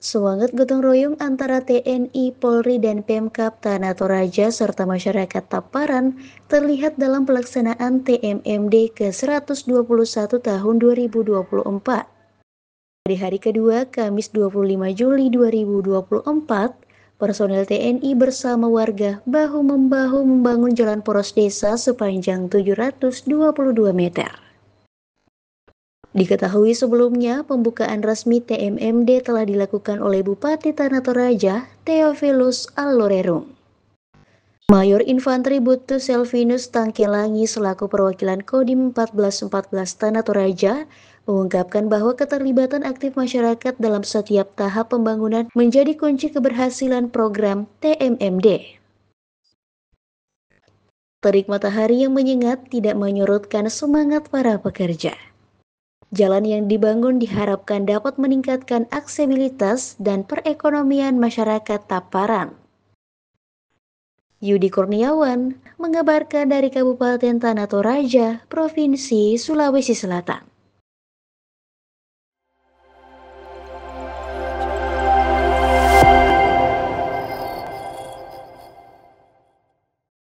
Semangat gotong royong antara TNI, Polri, dan Pemkap Tanah Toraja serta masyarakat Taparan terlihat dalam pelaksanaan TMMD ke-121 tahun 2024. Di hari kedua, Kamis 25 Juli 2024, personel TNI bersama warga bahu-membahu membangun jalan poros desa sepanjang 722 meter. Diketahui sebelumnya, pembukaan resmi TMMD telah dilakukan oleh Bupati Tanah Toraja, Theophilus Allorerung. Mayor Infanteri Butu Selvinus Tangkilangi selaku perwakilan Kodim 1414 Tanah Toraja mengungkapkan bahwa keterlibatan aktif masyarakat dalam setiap tahap pembangunan menjadi kunci keberhasilan program TMMD. Terik matahari yang menyengat tidak menyurutkan semangat para pekerja. Jalan yang dibangun diharapkan dapat meningkatkan aksesibilitas dan perekonomian masyarakat taparan. Yudi Kurniawan mengabarkan dari Kabupaten Tanah Toraja, Provinsi Sulawesi Selatan.